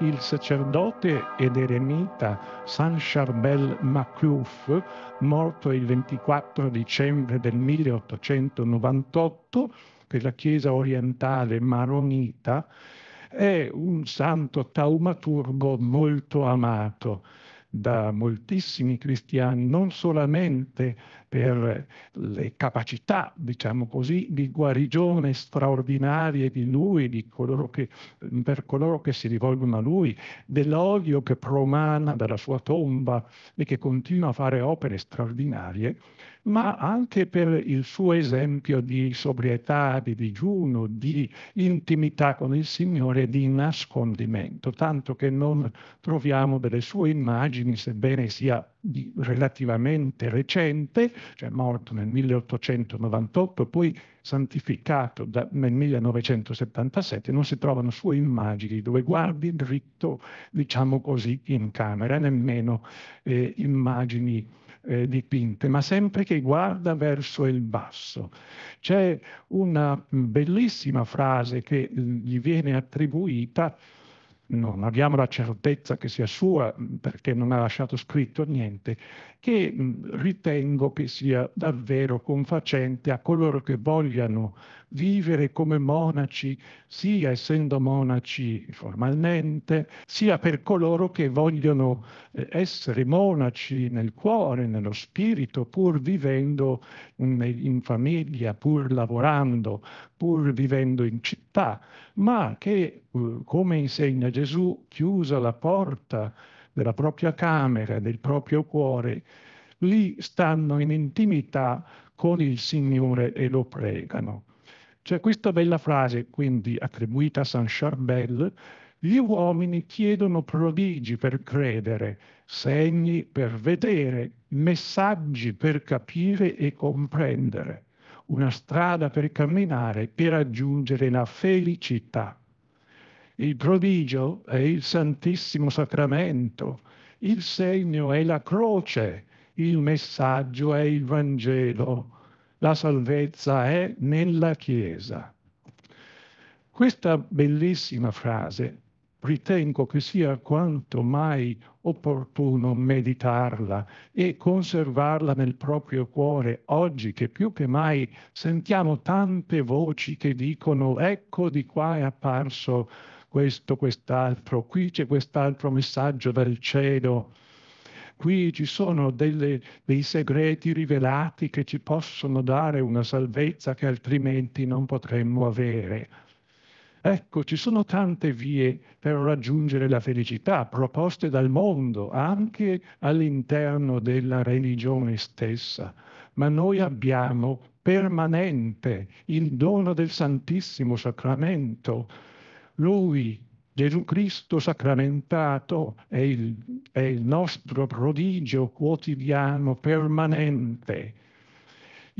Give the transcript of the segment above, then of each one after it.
il sacerdote ed eremita San Charbel Macouf, morto il 24 dicembre del 1898 della Chiesa orientale maronita, è un santo taumaturgo molto amato da moltissimi cristiani, non solamente per le capacità, diciamo così, di guarigione straordinarie di lui, di coloro che, per coloro che si rivolgono a lui, dell'odio che promana dalla sua tomba e che continua a fare opere straordinarie, ma anche per il suo esempio di sobrietà, di digiuno, di intimità con il Signore, di nascondimento, tanto che non troviamo delle sue immagini, sebbene sia relativamente recente, cioè morto nel 1898, poi santificato da, nel 1977, non si trovano sue immagini dove guardi dritto, diciamo così, in camera, nemmeno eh, immagini eh, dipinte, ma sempre che guarda verso il basso. C'è una bellissima frase che gli viene attribuita non abbiamo la certezza che sia sua mm, perché non ha lasciato scritto niente, che mm, ritengo che sia davvero confacente a coloro che vogliano vivere come monaci, sia essendo monaci formalmente, sia per coloro che vogliono eh, essere monaci nel cuore, nello spirito, pur vivendo mm, in famiglia, pur lavorando, pur vivendo in città, ma che, eh, come insegna Gesù, chiusa la porta della propria camera, del proprio cuore, lì stanno in intimità con il Signore e lo pregano. C'è questa bella frase, quindi attribuita a San Charbel, gli uomini chiedono prodigi per credere, segni per vedere, messaggi per capire e comprendere una strada per camminare per raggiungere la felicità. Il prodigio è il Santissimo Sacramento, il segno è la croce, il messaggio è il Vangelo, la salvezza è nella Chiesa. Questa bellissima frase ritengo che sia quanto mai opportuno meditarla e conservarla nel proprio cuore oggi che più che mai sentiamo tante voci che dicono ecco di qua è apparso questo, quest'altro, qui c'è quest'altro messaggio dal cielo. Qui ci sono delle, dei segreti rivelati che ci possono dare una salvezza che altrimenti non potremmo avere. Ecco, ci sono tante vie per raggiungere la felicità proposte dal mondo, anche all'interno della religione stessa, ma noi abbiamo permanente il dono del Santissimo Sacramento. Lui, Gesù Cristo sacramentato, è il, è il nostro prodigio quotidiano permanente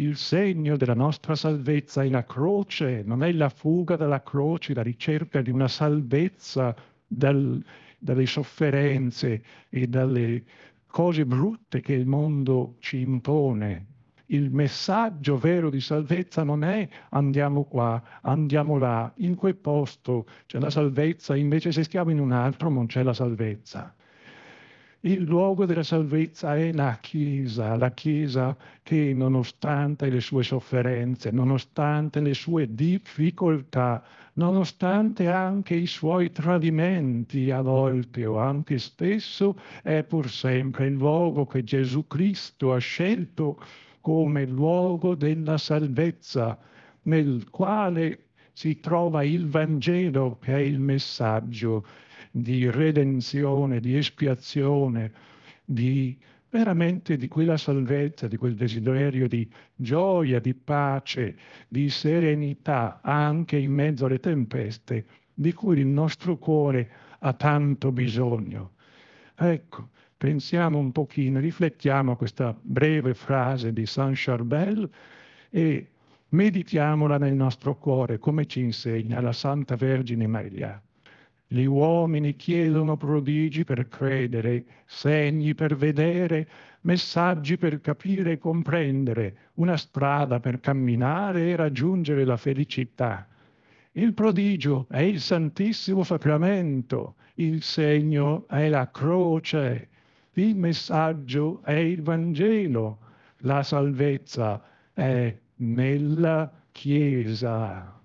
il segno della nostra salvezza è la croce, non è la fuga dalla croce, la ricerca di una salvezza dal, dalle sofferenze e dalle cose brutte che il mondo ci impone. Il messaggio vero di salvezza non è andiamo qua, andiamo là, in quel posto c'è la salvezza, invece se stiamo in un altro non c'è la salvezza il luogo della salvezza è la Chiesa, la Chiesa che nonostante le sue sofferenze, nonostante le sue difficoltà, nonostante anche i suoi tradimenti a volte o anche spesso, è pur sempre il luogo che Gesù Cristo ha scelto come luogo della salvezza, nel quale si trova il Vangelo che è il messaggio di redenzione, di espiazione, di veramente di quella salvezza, di quel desiderio di gioia, di pace, di serenità anche in mezzo alle tempeste di cui il nostro cuore ha tanto bisogno. Ecco, pensiamo un pochino, riflettiamo questa breve frase di Saint Charbel e meditiamola nel nostro cuore, come ci insegna la Santa Vergine Maria. Gli uomini chiedono prodigi per credere, segni per vedere, messaggi per capire e comprendere, una strada per camminare e raggiungere la felicità. Il prodigio è il Santissimo Sacramento, il segno è la croce, il messaggio è il Vangelo, la salvezza è nella Chiesa.